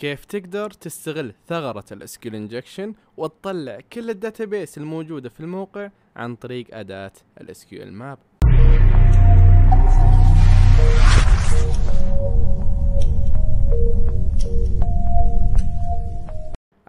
كيف تقدر تستغل ثغرة الاسكيل انجكشن وتطلع كل الداتابيس الموجودة في الموقع عن طريق أداة الاسكيل ماب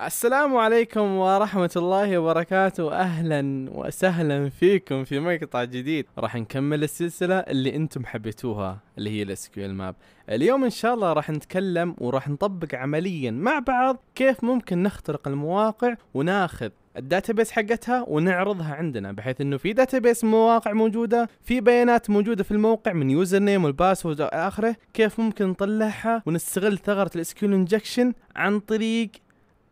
السلام عليكم ورحمة الله وبركاته أهلا وسهلا فيكم في مقطع جديد راح نكمل السلسلة اللي انتم حبيتوها اللي هي الاسكيول ماب اليوم ان شاء الله راح نتكلم وراح نطبق عمليا مع بعض كيف ممكن نخترق المواقع وناخذ الداتابيس حقتها ونعرضها عندنا بحيث انه في داتابيس مواقع موجوده في بيانات موجوده في الموقع من يوزر نيم والباسورد والى اخره كيف ممكن نطلعها ونستغل ثغره الاسكيول انجكشن عن طريق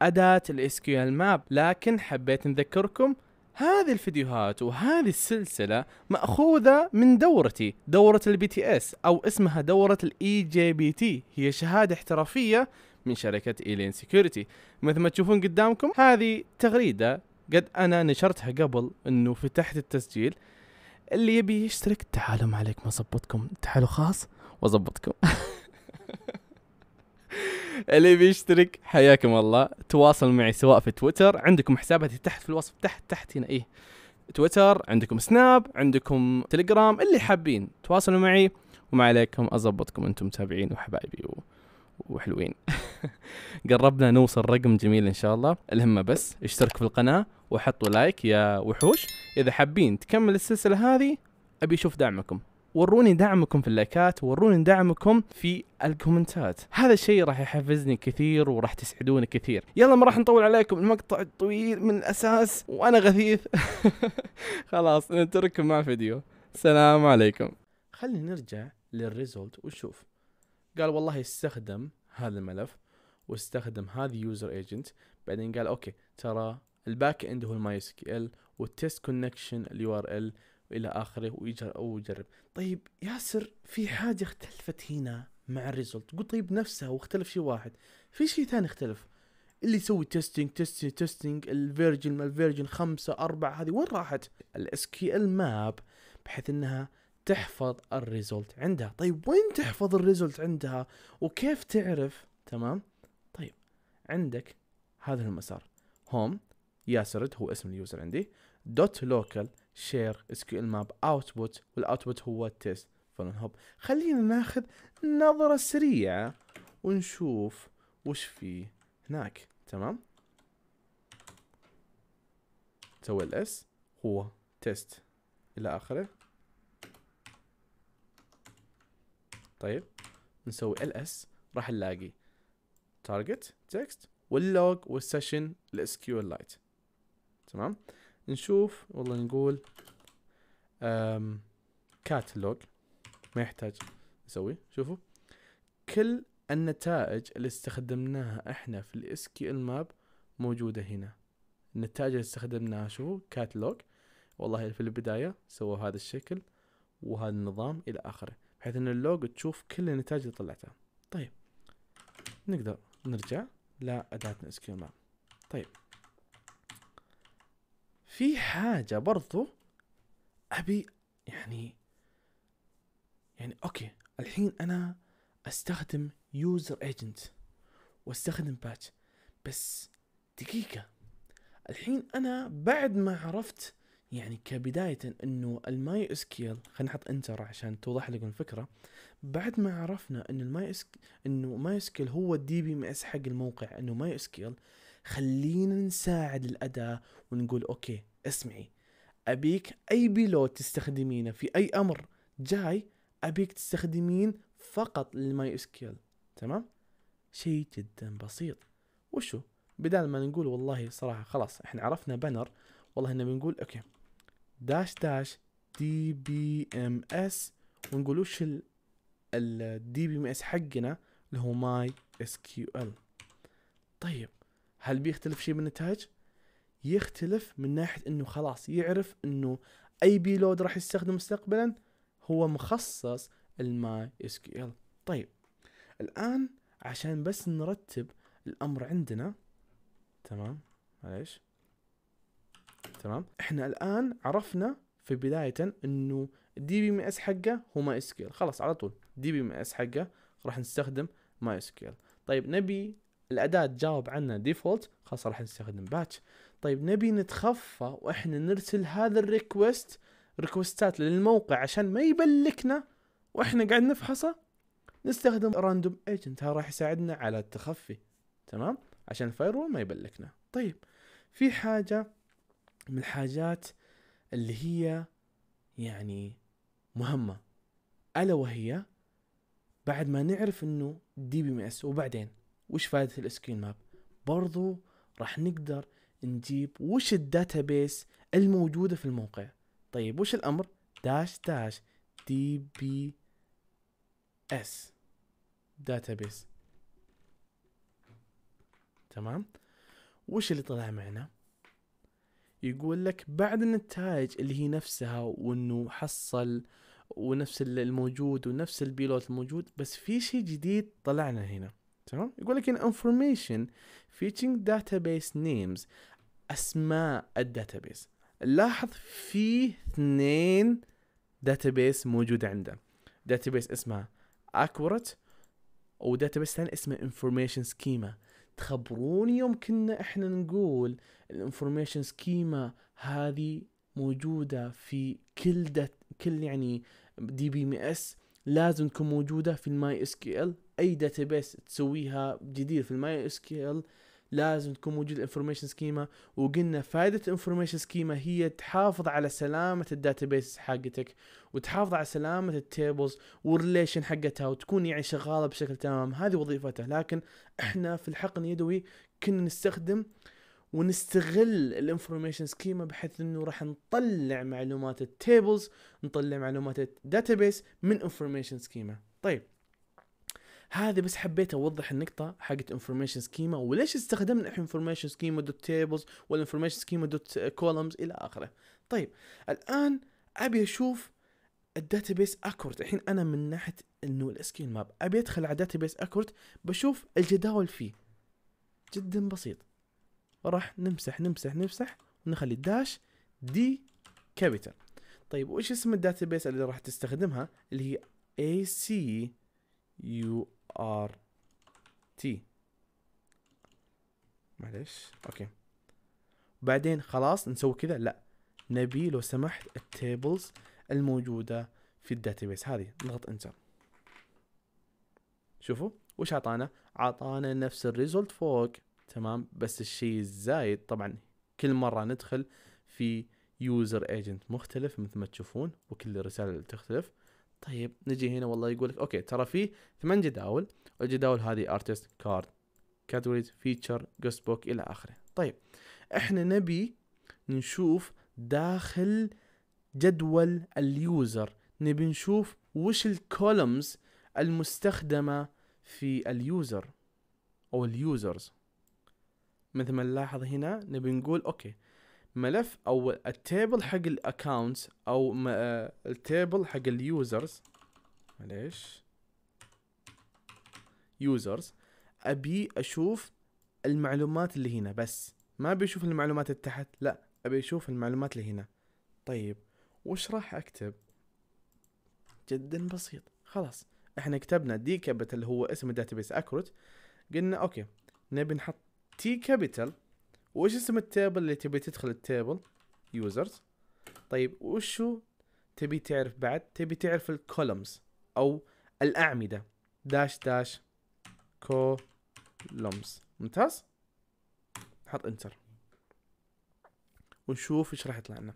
اداه الاس كيو ماب لكن حبيت نذكركم هذه الفيديوهات وهذه السلسله ماخوذه من دورتي دوره البي تي اس او اسمها دوره الاي جي بي تي هي شهاده احترافيه من شركه ايلين سيكوريتي مثل ما تشوفون قدامكم هذه تغريده قد انا نشرتها قبل انه فتحت التسجيل اللي يبي يشترك تعالوا ما عليك ما ظبطكم تعالوا خاص واظبطكم اللي بيشترك حياكم الله تواصلوا معي سواء في تويتر عندكم حساباتي تحت في الوصف تحت تحت هنا ايه تويتر عندكم سناب عندكم تليجرام اللي حابين تواصلوا معي وما عليكم اظبطكم انتم متابعين وحبايبي و... وحلوين قربنا نوصل رقم جميل ان شاء الله الهمه بس اشتركوا في القناه وحطوا لايك يا وحوش اذا حابين تكمل السلسله هذه ابي اشوف دعمكم وروني دعمكم في اللايكات وروني دعمكم في الكومنتات هذا الشيء راح يحفزني كثير وراح تسعدوني كثير يلا ما راح نطول عليكم المقطع طويل من الاساس وانا غثيث خلاص نترككم مع فيديو السلام عليكم خلينا نرجع للريزولت ونشوف قال والله استخدم هذا الملف واستخدم هذه يوزر ايجنت بعدين قال اوكي ترى الباك اند هو الماي اس كي ال والتست كونكشن اليو ار ال والى اخره ويجرب طيب ياسر في حاجه اختلفت هنا مع الريزلت قلت طيب نفسها واختلف شيء واحد في شيء ثاني اختلف اللي يسوي تيستينج تيستينج تيستينج الفيرجن ما الفيرجن خمسة أربعة هذه وين راحت الاس كي ال ماب بحيث انها تحفظ الريزولت عندها طيب وين تحفظ الريزولت عندها وكيف تعرف تمام طيب عندك هذا المسار هوم ياسرد هو اسم اليوزر عندي دوت لوكال شير اس كيو ال ماب اوتبوت والاوتبوت هو التيست فلان هوب خلينا ناخذ نظره سريعه ونشوف وش في هناك تمام سوي الاس هو تيست الى اخره طيب نسوي ال راح نلاقي تارجت تكست واللوج والسيشن الاس كيو لايت تمام نشوف والله نقول كاتلوج ما يحتاج نسوي شوفوا كل النتائج اللي استخدمناها احنا في الاس كيو ال ماب موجوده هنا النتائج اللي استخدمناها شوفوا كاتلوج والله في البدايه سووا هذا الشكل وهذا النظام الى اخره بحيث ان اللوج تشوف كل النتائج اللي طلعتها طيب نقدر نرجع لاداتنا اس كيو ماب طيب في حاجه برضو ابي يعني يعني اوكي الحين انا استخدم يوزر ايجنت واستخدم باتش بس دقيقة الحين انا بعد ما عرفت يعني كبداية انه الماي اسكيل خلينا نحط انتر عشان توضح لكم الفكرة بعد ما عرفنا انه الماي اسك انه ماي اسكيل هو الدي بي ام اس حق الموقع انه ماي اسكيل خلينا نساعد الاداة ونقول اوكي اسمعي ابيك اي بيلوت تستخدمينه في اي امر جاي ابيك تستخدمين فقط الماي اس كيو تمام شيء جدا بسيط وشو بدال ما نقول والله صراحه خلاص احنا عرفنا بنر والله احنا بنقول اوكي داش داش دي بي ام اس ونقول وش الدي بي ام اس حقنا اللي هو ماي اس كيو ال طيب هل بيختلف شيء بالنتائج؟ يختلف من ناحيه انه خلاص يعرف انه اي بيلود راح يستخدم مستقبلا هو مخصص الماي اس كيو ال طيب الان عشان بس نرتب الامر عندنا تمام معليش تمام احنا الان عرفنا في بدايه انه الدي بي ام اس حقه هو ماي اس كيو خلاص على طول دي بي ام اس حقه راح نستخدم ماي اس كيو طيب نبي الاداه تجاوب عنا ديفولت خلاص راح نستخدم باتش طيب نبي نتخفى واحنا نرسل هذا الريكوست ريكوستات للموقع عشان ما يبلكنا واحنا قاعد نفحصه نستخدم راندوم ايجنت هذا راح يساعدنا على التخفي تمام عشان الفايرول ما يبلكنا طيب في حاجه من الحاجات اللي هي يعني مهمه الا وهي بعد ما نعرف انه دي بي ام اس وبعدين وش فائدة السكيل ماب برضو راح نقدر نجيب وش الداتابيس الموجودة في الموقع طيب وش الأمر داش داش دي بي اس داتابيس تمام وش اللي طلع معنا يقول لك بعد النتائج اللي هي نفسها وانه حصل ونفس الموجود ونفس البيلوت الموجود بس في شيء جديد طلعنا هنا تمام يقول لك انفورميشن information featuring database names اسماء الداتابيس لاحظ في اثنين داتابيس موجودة عنده داتابيس اسمها accurate وداتابيس ثاني اسمه information schema تخبروني يوم كنا احنا نقول الانفورميشن سكيما هذه موجودة في كل دات كل يعني دي بي ام اس لازم تكون موجودة في الماي اس كي ال اي داتابيس تسويها جديد في الماي اس لازم تكون موجود الانفورميشن سكيما وقلنا فائده الانفورميشن سكيما هي تحافظ على سلامه الداتابيس حقتك وتحافظ على سلامه التيبلز والريليشن حقتها وتكون يعني شغاله بشكل تمام هذه وظيفتها لكن احنا في الحقن اليدوي كنا نستخدم ونستغل الانفورميشن سكيما بحيث انه راح نطلع معلومات التيبلز نطلع معلومات الداتابيس من انفورميشن سكيما طيب هذا بس حبيت اوضح النقطه حقت انفورميشن سكيما وليش استخدمنا احنا انفورميشن سكيما دوت تيبلز ولا انفورميشن سكيما دوت كولمز الى اخره طيب الان ابي اشوف الداتابيس اكورد الحين انا من ناحيه انه الاسكيل ماب ابي ادخل على بيس اكورد بشوف الجداول فيه جدا بسيط راح نمسح نمسح نمسح ونخلي داش دي كابيتال طيب وش اسم الداتابيس اللي راح تستخدمها اللي هي يو ار تي معلش اوكي بعدين خلاص نسوي كذا لا نبي لو سمحت التيبلز الموجوده في الداتابيس هذه نضغط انتر شوفوا وش اعطانا اعطانا نفس الريزولت فوق تمام بس الشيء الزايد طبعا كل مره ندخل في يوزر ايجنت مختلف مثل ما تشوفون وكل الرساله تختلف طيب نجي هنا والله يقول لك اوكي ترى في ثمان جداول الجداول هذه ارتست كارد كاتيجوريز فيتشر جوست بوك الى اخره طيب احنا نبي نشوف داخل جدول اليوزر نبي نشوف وش الكولمز المستخدمة في اليوزر او اليوزرز مثل ما نلاحظ هنا نبي نقول اوكي ملف او التيبل حق الاكونتس او التيبل آه، حق اليوزرز معليش يوزرز ابي اشوف المعلومات اللي هنا بس ما ابي اشوف المعلومات اللي تحت لا ابي اشوف المعلومات اللي هنا طيب وش راح اكتب جدا بسيط خلاص احنا كتبنا دي كابيتال هو اسم الداتابيس اكروت قلنا اوكي نبي نحط تي كابيتال وايش اسم التيبل اللي تبي تدخل التيبل يوزرز طيب وشو تبي تعرف بعد تبي تعرف الكولومز او الاعمده داش داش كولومز ممتاز حط انتر ونشوف ايش راح يطلع لنا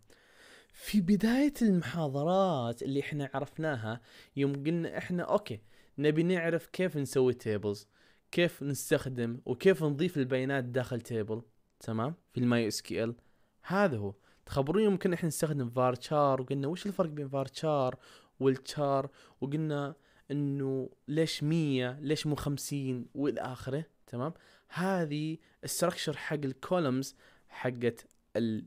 في بداية المحاضرات اللي احنا عرفناها يوم قلنا احنا اوكي نبي نعرف كيف نسوي تيبلز كيف نستخدم وكيف نضيف البيانات داخل تيبل تمام في الماي اس كي ال هذا هو تخبروني ممكن احنا نستخدم فار تشار وقلنا وش الفرق بين فار تشار والتشار وقلنا انه ليش 100 ليش مو 50 والى اخره تمام هذه الستركشر حق الكولمز حقت ال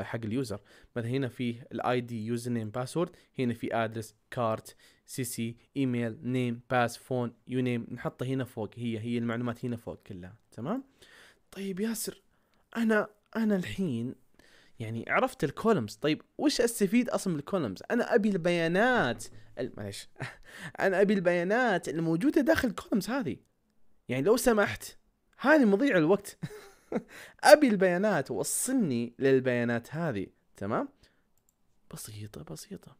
حق اليوزر مثلا هنا فيه الاي دي يوزر نيم باسورد هنا في ادرس كارت سي سي ايميل نيم باس فون يو نيم نحطه هنا فوق هي هي المعلومات هنا فوق كلها تمام طيب ياسر انا انا الحين يعني عرفت الكولمز طيب وش استفيد اصلا من الكولمز انا ابي البيانات معلش انا ابي البيانات الموجوده داخل الكولمز هذه يعني لو سمحت هذه مضيع الوقت ابي البيانات وصلني للبيانات هذه تمام بسيطه بسيطه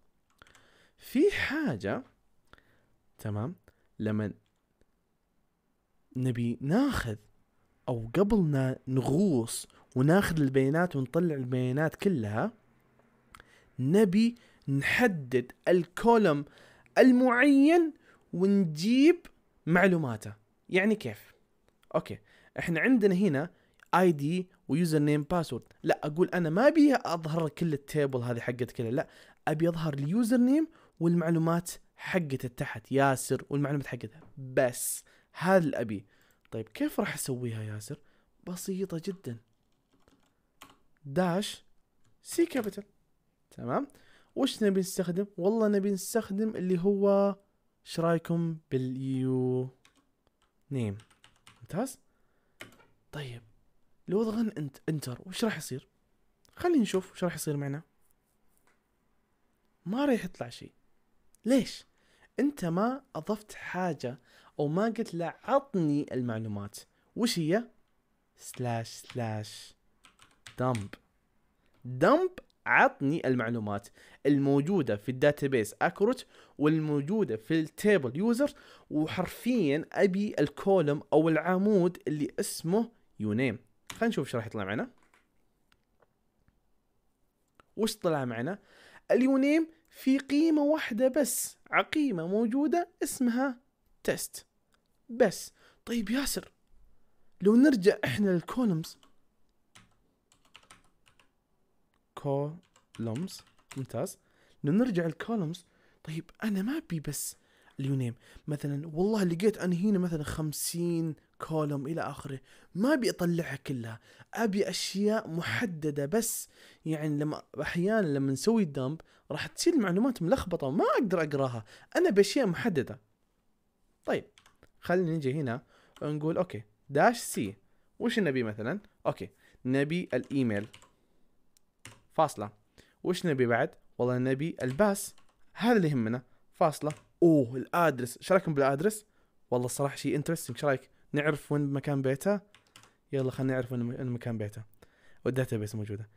في حاجه تمام لما نبي ناخذ او ما نغوص وناخذ البيانات ونطلع البيانات كلها نبي نحدد الكولم المعين ونجيب معلوماته يعني كيف اوكي احنا عندنا هنا اي دي ويوزر نيم باسورد لا اقول انا ما ابي اظهر كل التيبل هذه حقت كلها لا ابي اظهر اليوزر نيم والمعلومات حقت تحت ياسر والمعلومات حقتها بس هذا اللي ابي طيب كيف راح اسويها ياسر بسيطة جدا داش سي كابيتال تمام وش نبي نستخدم والله نبي نستخدم اللي هو ايش رايكم باليو نيم ممتاز طيب لو ضغن انت انتر وش راح يصير خلينا نشوف وش راح يصير معنا ما راح يطلع شيء ليش انت ما اضفت حاجة وما قلت له عطني المعلومات وش هي سلاش سلاش دمب دمب عطني المعلومات الموجودة في الداتابيس اكروت والموجودة في التابل يوزر وحرفيا ابي الكولم او العمود اللي اسمه يونيم خلينا نشوف ايش راح يطلع معنا وش طلع معنا اليونيم في قيمة واحدة بس عقيمة موجودة اسمها تيست بس طيب ياسر لو نرجع احنا للكولمز كولمز ممتاز لو نرجع للكولمز طيب انا ما ابي بس اليونيم مثلا والله لقيت انا هنا مثلا خمسين كولوم الى اخره ما ابي اطلعها كلها ابي اشياء محدده بس يعني لما احيانا لما نسوي الدمب راح تصير المعلومات ملخبطه وما اقدر اقراها انا باشياء محدده طيب خلينا نجي هنا ونقول اوكي داش سي وش نبي مثلا اوكي نبي الايميل فاصله وش نبي بعد والله نبي الباس هذا اللي يهمنا فاصله اوه الادرس ايش رايكم بالادرس والله الصراحه شيء انترستنج ايش رايك نعرف وين مكان بيته يلا خلينا نعرف وين مكان بيته والداتا بيس موجوده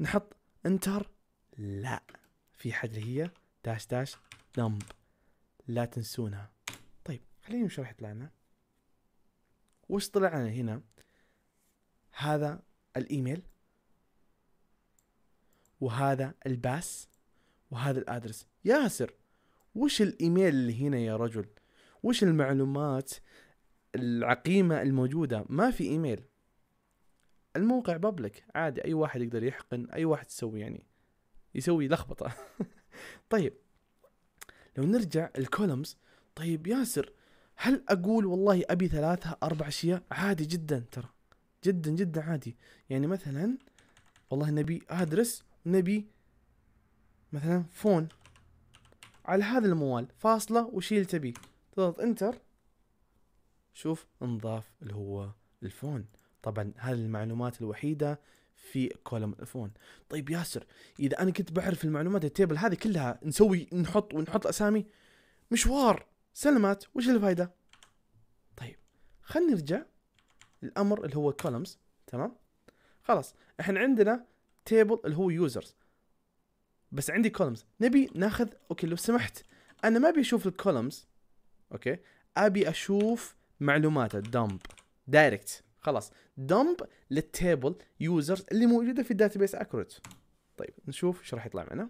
نحط انتر لا في حد اللي هي داش داش دمب لا تنسونها خلينا نمشي طلعنا لنا وش طلع لنا هنا هذا الايميل وهذا الباس وهذا الادرس ياسر وش الايميل اللي هنا يا رجل وش المعلومات العقيمة الموجودة ما في ايميل الموقع بابليك عادي اي واحد يقدر يحقن اي واحد يسوي يعني يسوي لخبطة طيب لو نرجع الكولمز طيب ياسر هل اقول والله ابي ثلاثة اربع اشياء عادي جدا ترى جدا جدا عادي يعني مثلا والله نبي ادرس نبي مثلا فون على هذا الموال فاصلة وشيل تبي تضغط انتر شوف انضاف اللي هو الفون طبعا هذه المعلومات الوحيدة في كولم الفون طيب ياسر اذا انا كنت بعرف المعلومات التيبل هذه كلها نسوي نحط ونحط اسامي مشوار سلمات وش الفائده طيب خلينا نرجع الامر اللي هو كولمز تمام خلاص احنا عندنا تيبل اللي هو يوزرز بس عندي كولمز نبي ناخذ اوكي لو سمحت انا ما ابي اشوف الكولمز اوكي ابي اشوف معلوماته دمب دايركت خلاص دمب للتيبل يوزرز اللي موجوده في الداتابيس اكوريت طيب نشوف ايش راح يطلع معنا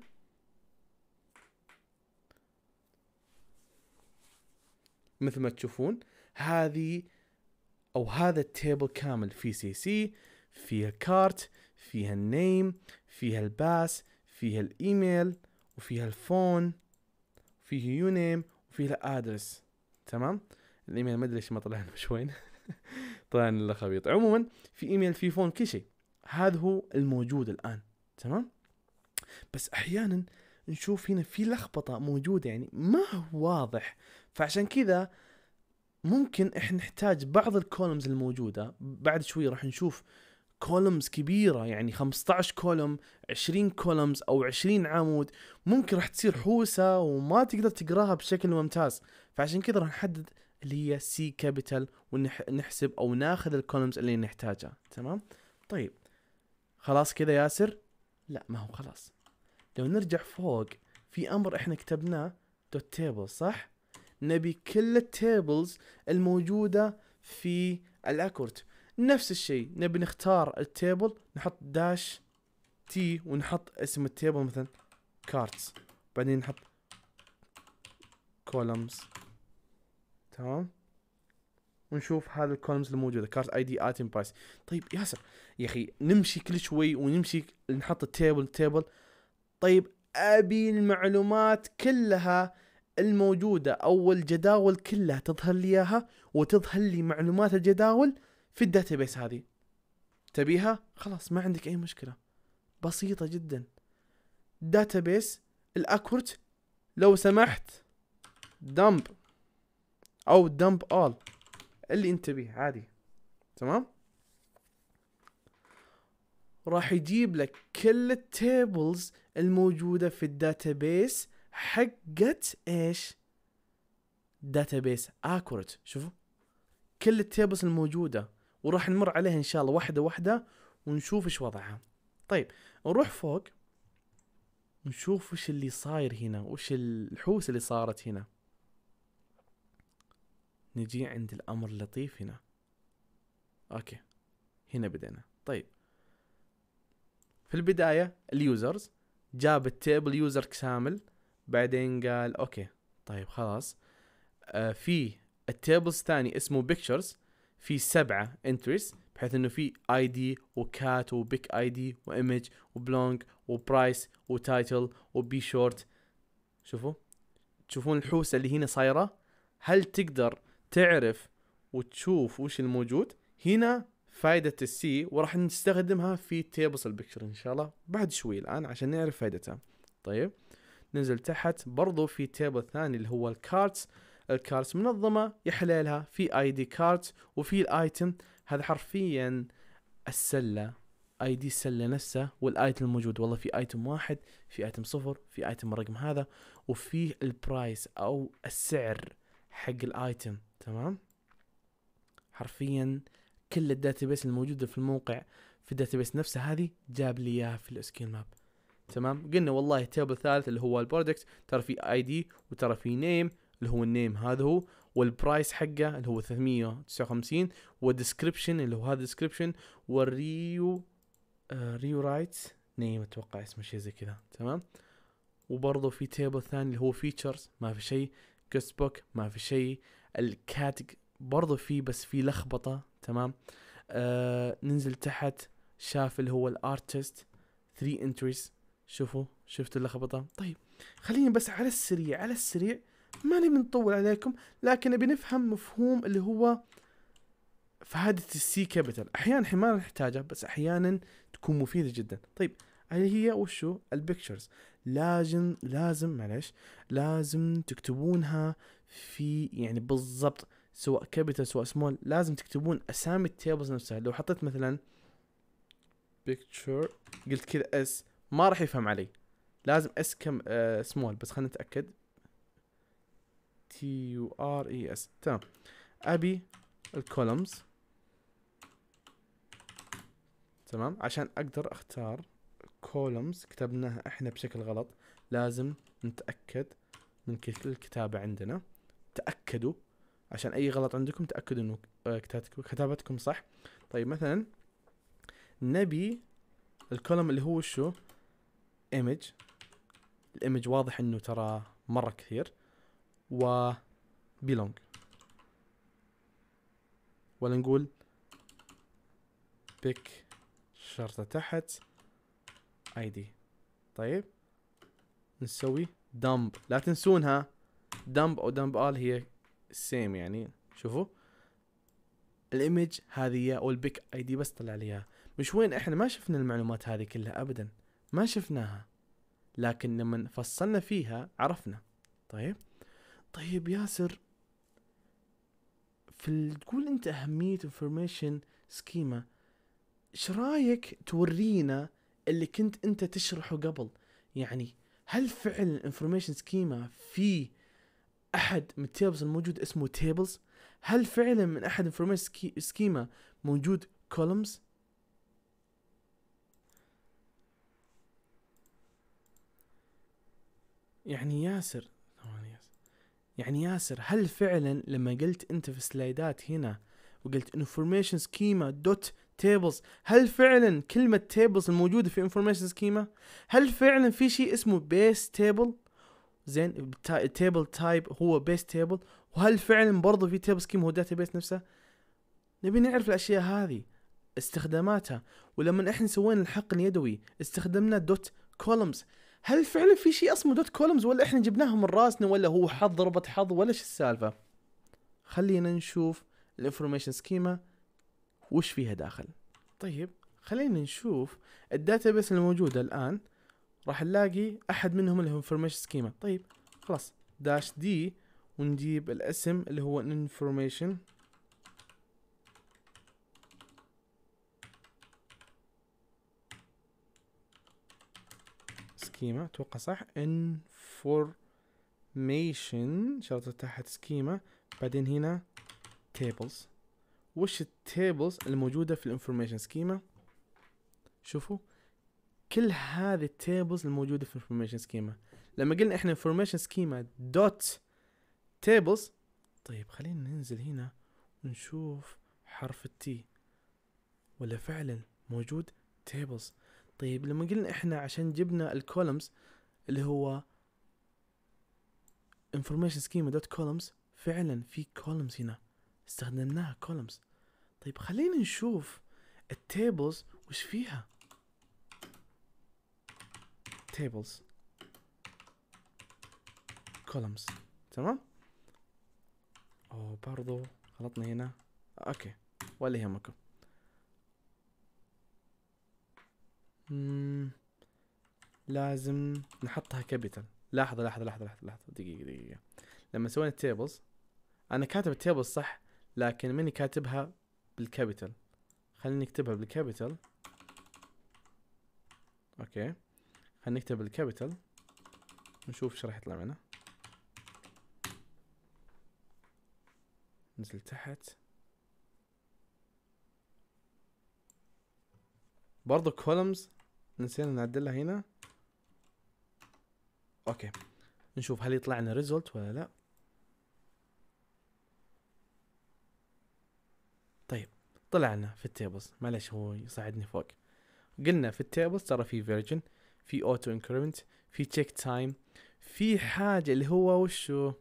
مثل ما تشوفون هذه او هذا التيبل كامل في سي سي فيها كارت فيها النيم فيها الباس فيها الايميل وفيها الفون فيه يو نيم وفيها الادرس تمام الايميل ما ادري ليش ما طلع لنا شوين طلع لنا خبيط عموما في ايميل في فون كل شيء هذا هو الموجود الان تمام بس احيانا نشوف هنا في لخبطه موجوده يعني ما هو واضح فعشان كذا ممكن احنا نحتاج بعض الكولمز الموجوده بعد شوي راح نشوف كولمز كبيره يعني 15 كولم 20 كولمز او 20 عمود ممكن راح تصير حوسه وما تقدر تقراها بشكل ممتاز فعشان كذا راح نحدد اللي هي سي كابيتال ونحسب او ناخذ الكولمز اللي نحتاجها تمام طيب خلاص كذا ياسر لا ما هو خلاص لو نرجع فوق في امر احنا كتبناه دوت تيبل صح نبي كل التيبلز الموجوده في الاكورد نفس الشيء نبي نختار التيبل نحط داش تي ونحط اسم التيبل مثلا كارتس بعدين نحط كولمز تمام ونشوف هذا الكولمز الموجوده كارت اي دي اتم برايس طيب ياسر يا اخي نمشي كل شوي ونمشي نحط التيبل تيبل طيب ابي المعلومات كلها الموجوده او الجداول كلها تظهر لي اياها وتظهر لي معلومات الجداول في الداتابيس هذه تبيها خلاص ما عندك اي مشكله بسيطه جدا داتابيس الاكورت لو سمحت دمب او دمب اول اللي انت بيه عادي تمام راح يجيب لك كل التابلز الموجودة في الداتابيس حقت ايش؟ داتابيس اكورت شوفوا كل التيبلز الموجوده وراح نمر عليها ان شاء الله واحده واحده ونشوف ايش وضعها طيب نروح فوق نشوف وش اللي صاير هنا وش الحوسه اللي صارت هنا نجي عند الامر اللطيف هنا اوكي هنا بدينا طيب في البدايه اليوزرز جاب التيبل يوزر كامل بعدين قال اوكي طيب خلاص آه في التيبلز الثاني اسمه بيكتشرز في سبعة انتريز بحيث انه في اي دي وكات وبيك اي دي وايمج وبلونج وبرايس وتايتل وبي شورت شوفوا تشوفون الحوسه اللي هنا صايره هل تقدر تعرف وتشوف وش الموجود هنا فائدة السي وراح نستخدمها في تيبلز البكتشر ان شاء الله بعد شوي الان عشان نعرف فائدتها طيب ننزل تحت برضو في تيبل ثاني اللي هو الكارتس الكارتس منظمه يحللها في اي دي كارت وفي الايتم هذا حرفيا السله اي دي السله نفسها والايتم الموجود والله في ايتم واحد في ايتم صفر في ايتم الرقم هذا وفي البرايس او السعر حق الايتم تمام حرفيا كل الداتابيس الموجوده في الموقع في الداتابيس نفسها هذه جاب لي اياها في الاسكيل ماب تمام قلنا والله التيبل الثالث اللي هو البرودكت ترى في اي دي وترى في نيم اللي هو النيم هذا هو والبرايس حقه اللي هو 359 والديسكربشن اللي هو هذا الديسكربشن والريو آه ريو رايت نيم اتوقع اسمه شيء زي كذا تمام وبرضه في تيبل ثاني اللي هو فيتشرز ما في شيء جست بوك ما في شيء الكاتج برضه في بس في لخبطه تمام آه ننزل تحت شاف اللي هو الارتست 3 انتريز شوفوا شفتوا اللخبطه طيب خليني بس على السريع على السريع ما نبي نطول عليكم لكن نبي نفهم مفهوم اللي هو فهادة السي كابيتال احيانا ما نحتاجها بس احيانا تكون مفيده جدا طيب اللي هي وشو البيكتشرز لازم لازم معلش لازم تكتبونها في يعني بالضبط سواء كابيتال سواء سمول لازم تكتبون اسامي التيبلز نفسها لو حطيت مثلا بيكتشر قلت كذا اس ما راح يفهم علي لازم اس كم سمول آه، بس خلينا نتاكد تي يو ار اي اس تمام ابي الكولومز تمام عشان اقدر اختار كولومز كتبناها احنا بشكل غلط لازم نتاكد من كل الكتابه عندنا تاكدوا عشان اي غلط عندكم تاكدوا انه آه، كتابتكم صح طيب مثلا نبي الكولوم اللي هو شو ايمج الايمج واضح انه ترى مره كثير و بيلونج ولا نقول بيك شرطه تحت اي دي طيب نسوي دمب لا تنسونها دمب او دمب ال هي السيم يعني شوفوا الايمج هذه او البيك اي دي بس طلع لي مش وين احنا ما شفنا المعلومات هذه كلها ابدا ما شفناها لكن لما فصلنا فيها عرفنا طيب طيب ياسر في تقول انت اهميه انفورميشن سكيما ايش رايك تورينا اللي كنت انت تشرحه قبل يعني هل فعلا الانفورميشن سكيما في احد من التيبلز الموجود اسمه تيبلز هل فعلا من احد انفورميشن سكيما موجود كولمز يعني ياسر يعني ياسر هل فعلا لما قلت انت في السلايدات هنا وقلت information schema dot tables هل فعلا كلمة tables الموجودة في information schema هل فعلا في شيء اسمه base table زين table type هو base table وهل فعلا برضه في table schema هو database نفسه نبي نعرف الاشياء هذه استخداماتها ولما احنا سوينا الحقن اليدوي استخدمنا دوت كولمز هل فعلا في شيء اسمه دوت كولمز ولا احنا جبناها من راسنا ولا هو حظ ضربة حظ ولا شو السالفة خلينا نشوف الانفورميشن سكيما وش فيها داخل طيب خلينا نشوف الداتابيس الموجودة الان راح نلاقي احد منهم اللي هو الانفورميشن سكيما طيب خلاص داش دي ونجيب الاسم اللي هو انفورميشن سكيما اتوقع صح information شرطة تحت سكيما بعدين هنا tables وش التيبلز الموجودة في الانفورميشن سكيما شوفوا كل هذه التيبلز الموجودة في الانفورميشن سكيما لما قلنا احنا انفورميشن سكيما دوت تيبلز طيب خلينا ننزل هنا ونشوف حرف التي ولا فعلا موجود tables طيب لما قلنا احنا عشان جبنا الكولمز اللي هو information schema dot columns فعلا في columns هنا استخدمناها columns طيب خلينا نشوف التابلز وش فيها tables كولمز تمام او برضو غلطنا هنا اوكي ولا يهمكم لازم نحطها كابيتال لحظة لحظة لحظة لحظة لحظة دقيقة دقيقة لما سوينا التيبلز أنا كاتب التيبلز صح لكن ماني كاتبها بالكابيتال خلينا نكتبها بالكابيتال أوكي خلينا نكتب بالكابيتال نشوف ايش راح يطلع منها نزل تحت برضو كولمز نسينا نعدلها هنا اوكي نشوف هل يطلع لنا ريزولت ولا لا طيب طلعنا في التيبلز معلش هو يصعدني فوق قلنا في التيبلز ترى في فيرجن في اوتو انكريمنت في تشيك تايم في حاجه اللي هو وشو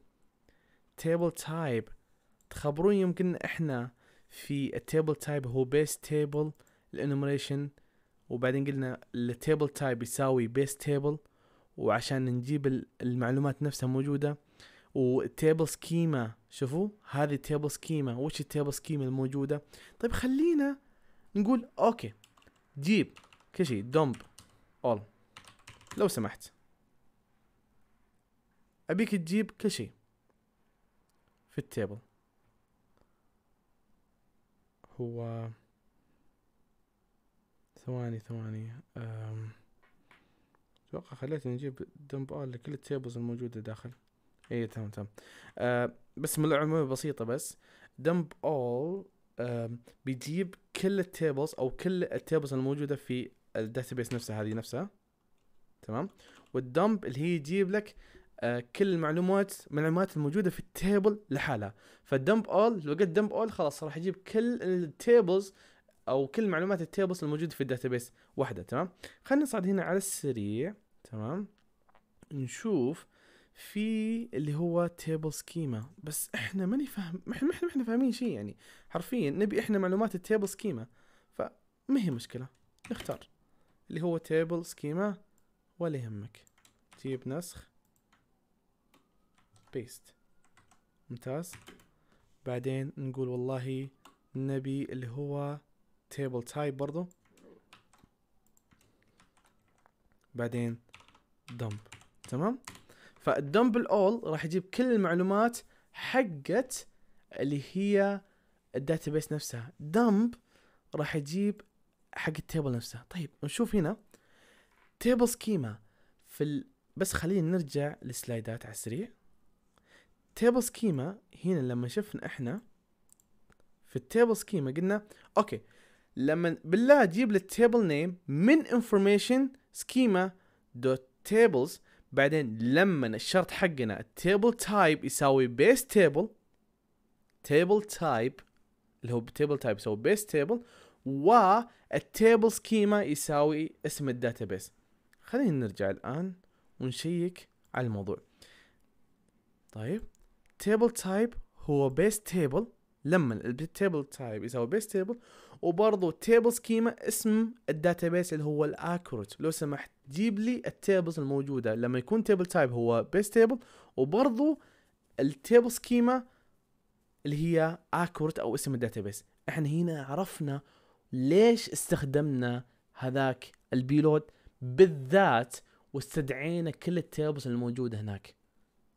تيبل تايب تخبروني يمكن احنا في التيبل تايب هو بيس تيبل الانومريشن وبعدين قلنا التيبل تايب يساوي بيس تيبل وعشان نجيب المعلومات نفسها موجودة وتيبل سكيما شوفوا هذه التيبل سكيما وش التيبل سكيما الموجودة طيب خلينا نقول اوكي جيب كل شيء دومب اول لو سمحت ابيك تجيب كل شيء في التيبل هو ثواني ثواني اتوقع خليتني نجيب دمب اول لكل التيبلز الموجودة داخل اي تمام تمام آه، بس من بسيطة بس دمب اول بيجيب كل التيبلز او كل التيبلز الموجودة في الداتابيس نفسها هذه نفسها تمام والدمب اللي هي يجيب لك آه كل المعلومات من المعلومات الموجوده في التيبل لحالها فالدمب اول لو قلت دمب اول خلاص راح يجيب كل التيبلز او كل معلومات التيبلز الموجوده في الداتابيس واحده تمام خلينا نصعد هنا على السريع تمام نشوف في اللي هو تيبل سكيما بس احنا ماني فاهم احنا احنا احنا فاهمين شيء يعني حرفيا نبي احنا معلومات التيبل سكيما فما هي مشكله نختار اللي هو تيبل سكيما ولا يهمك جيب نسخ بيست ممتاز بعدين نقول والله نبي اللي هو تيبل تايب برضو بعدين دمب تمام فالدمب الاول راح يجيب كل المعلومات حقت اللي هي الداتابيس نفسها دمب راح يجيب حق التيبل نفسها طيب نشوف هنا تيبل سكيما في ال... بس خلينا نرجع للسلايدات على السريع تيبل سكيما هنا لما شفنا احنا في التيبل سكيما قلنا اوكي لما بالله جيب لي التيبل نيم من انفورميشن سكيما دوت تيبلز بعدين لما الشرط حقنا التيبل تايب يساوي بيس تيبل تيبل تايب اللي هو تيبل تايب يساوي بيس تيبل و التيبل سكيما يساوي اسم الداتا بيس خلينا نرجع الان ونشيك على الموضوع طيب تيبل تايب هو بيس تيبل لما التيبل تايب يساوي بيس تيبل وبرضو تيبل سكيما اسم الداتابيس اللي هو الاكوريت لو سمحت جيب لي التيبلز الموجوده لما يكون تيبل تايب هو بيس تيبل وبرضو التيبل سكيما اللي هي اكوريت او اسم الداتابيس احنا هنا عرفنا ليش استخدمنا هذاك البيلود بالذات واستدعينا كل التيبلز الموجوده هناك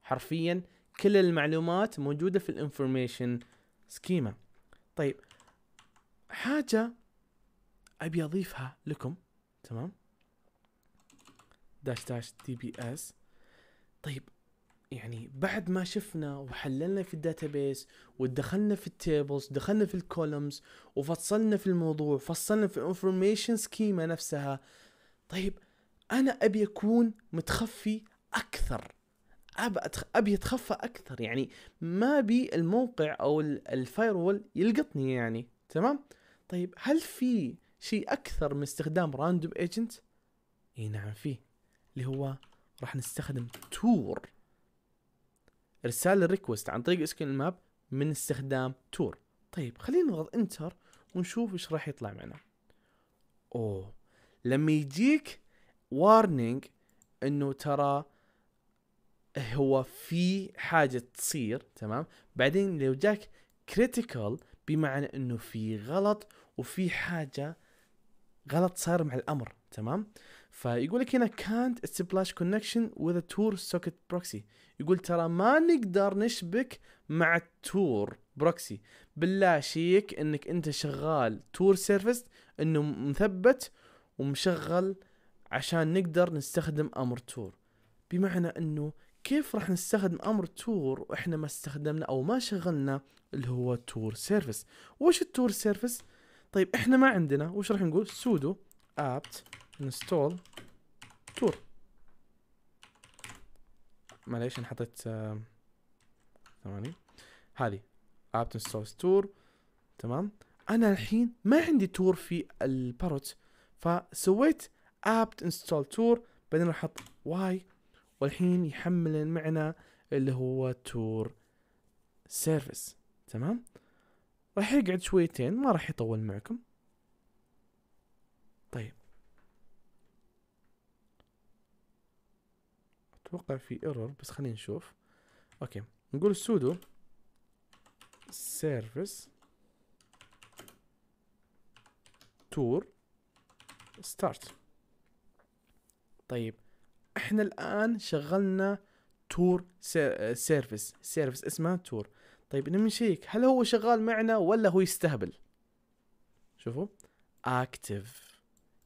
حرفيا كل المعلومات موجوده في الانفورميشن سكيما طيب حاجة أبي أضيفها لكم تمام داش داش دي بي اس طيب يعني بعد ما شفنا وحللنا في الداتابيس ودخلنا في التيبلز دخلنا في الكولمز وفصلنا في الموضوع فصلنا في الانفورميشن سكيما نفسها طيب انا ابي اكون متخفي اكثر ابى ابي اتخفى اكثر يعني ما بي الموقع او الفايروول يلقطني يعني تمام طيب هل في شيء اكثر من استخدام راندوم ايجنت اي نعم فيه اللي هو راح نستخدم تور ارسال الريكوست عن طريق اسكن ماب من استخدام تور طيب خلينا نضغط انتر ونشوف ايش راح يطلع معنا اوه لما يجيك وارنينج انه ترى هو في حاجة تصير تمام بعدين لو جاك كريتيكال بمعنى انه في غلط وفي حاجه غلط صار مع الامر تمام فيقول لك هنا كانت سبلاش كونكشن وذ تور سوكت بروكسي يقول ترى ما نقدر نشبك مع التور بروكسي بالله شيك انك انت شغال تور سيرفيس انه مثبت ومشغل عشان نقدر نستخدم امر تور بمعنى انه كيف راح نستخدم امر تور واحنا ما استخدمنا او ما شغلنا اللي هو تور سيرفيس وش التور سيرفيس طيب احنا ما عندنا وش راح نقول سودو apt install تور معليش انا حطيت آه، ثواني هذه apt install تور تمام انا الحين ما عندي تور في الباروت فسويت apt install تور بعدين راح احط واي والحين يحمل معنا اللي هو تور سيرفيس تمام راح يقعد شويتين ما راح يطول معكم طيب اتوقع في ايرور بس خلينا نشوف اوكي نقول سودو سيرفيس تور ستارت طيب احنا الان شغلنا تور آه، سيرفيس سيرفيس اسمه تور طيب نبي نشيك هل هو شغال معنا ولا هو يستهبل شوفوا اكتف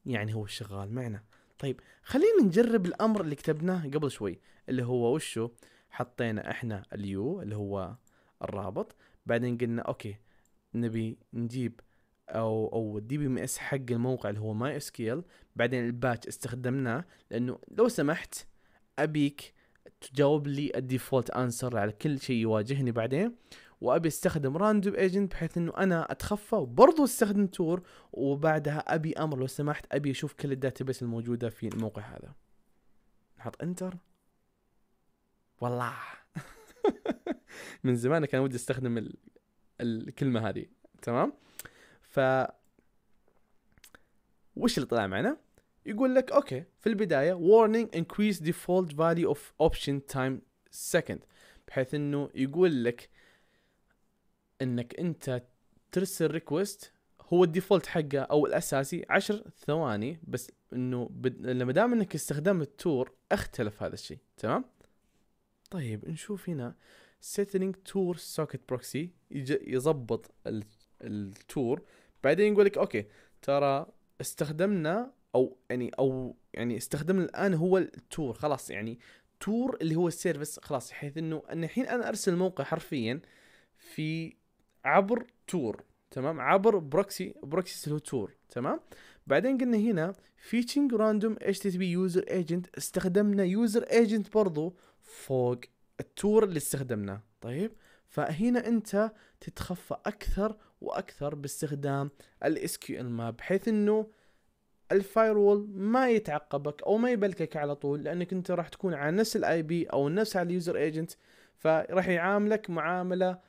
يعني هو شغال معنا طيب خلينا نجرب الامر اللي كتبناه قبل شوي اللي هو وشو حطينا احنا اليو اللي هو الرابط بعدين قلنا اوكي نبي نجيب او او الدي بي ام اس حق الموقع اللي هو ماي اس كيل بعدين الباتش استخدمناه لانه لو سمحت ابيك تجاوب لي الديفولت انسر على كل شيء يواجهني بعدين وابي استخدم راندوم ايجنت بحيث انه انا اتخفى وبرضه استخدم تور وبعدها ابي امر لو سمحت ابي اشوف كل الداتابيس الموجوده في الموقع هذا نحط انتر والله من زمان كان ودي استخدم الكلمه هذه تمام ف وش اللي طلع معنا؟ يقول لك اوكي في البدايه warning increase default value of option time second بحيث انه يقول لك انك انت ترسل ريكوست هو الديفولت حقه او الاساسي عشر ثواني بس انه بد... لما دام انك استخدمت تور اختلف هذا الشيء تمام طيب نشوف هنا setting تور socket proxy يظبط التور بعدين يقول لك اوكي ترى استخدمنا او يعني او يعني استخدمنا الان هو التور خلاص يعني تور اللي هو السيرفس خلاص بحيث انه الحين انا ارسل موقع حرفيا في عبر تور تمام عبر بروكسي بروكسي اللي هو تور تمام بعدين قلنا هنا فيتشنج راندوم اتش تي بي يوزر ايجنت استخدمنا يوزر ايجنت برضو فوق التور اللي استخدمناه طيب فهنا انت تتخفى اكثر واكثر باستخدام الاس كيو ال ماب بحيث انه وول ما يتعقبك او ما يبلكك على طول لانك انت راح تكون على نفس الاي بي او نفس على اليوزر ايجنت فراح يعاملك معامله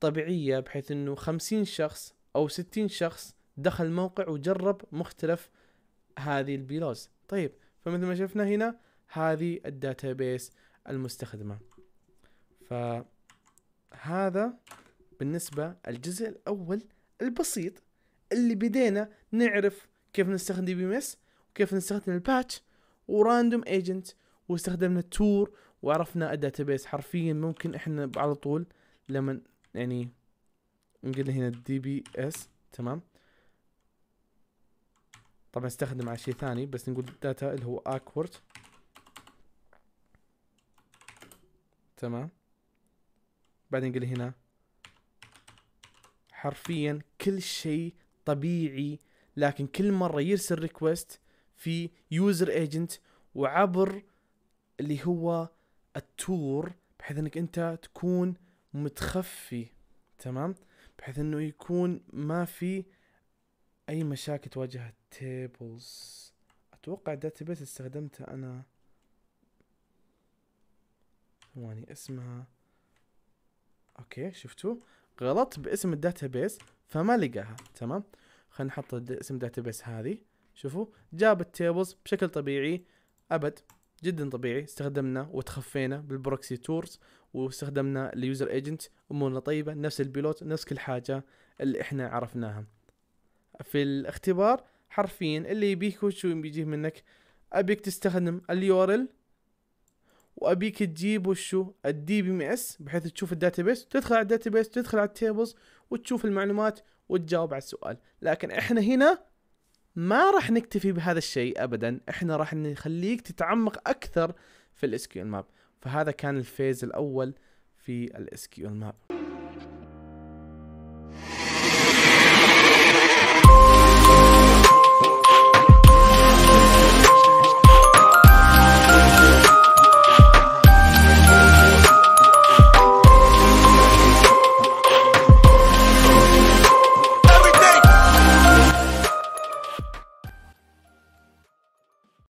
طبيعيه بحيث انه 50 شخص او 60 شخص دخل الموقع وجرب مختلف هذه البيلوز طيب فمثل ما شفنا هنا هذه الداتابيس المستخدمه فهذا بالنسبة الجزء الأول البسيط اللي بدينا نعرف كيف نستخدم دي بي اس وكيف نستخدم الباتش وراندوم ايجنت واستخدمنا التور وعرفنا الداتابيس حرفيا ممكن احنا على طول لما يعني نقول هنا الدي بي اس تمام طبعا استخدم على شيء ثاني بس نقول داتا اللي هو اكورد تمام بعدين نقول هنا حرفيا كل شيء طبيعي لكن كل مره يرسل ريكوست في يوزر ايجنت وعبر اللي هو التور بحيث انك انت تكون متخفي تمام بحيث انه يكون ما في اي مشاكل تواجه التيبلز اتوقع بيس استخدمته انا ثواني اسمها اوكي شفتوا غلط باسم الداتابيس فما لقاها تمام خلينا نحط اسم الداتابيس هذه شوفوا جاب التيبلز بشكل طبيعي ابد جدا طبيعي استخدمنا وتخفينا بالبروكسي تورز واستخدمنا اليوزر ايجنت امورنا طيبه نفس البيلوت نفس كل حاجه اللي احنا عرفناها في الاختبار حرفيا اللي يبيك شو بيجيه منك ابيك تستخدم اليورل وابيك تجيب وشو الدي بي ام اس بحيث تشوف الداتابيس تدخل على الداتابيس تدخل على التيبلز وتشوف المعلومات وتجاوب على السؤال لكن احنا هنا ما راح نكتفي بهذا الشيء ابدا احنا راح نخليك تتعمق اكثر في الاس كيو ماب فهذا كان الفيز الاول في الاس كيو ماب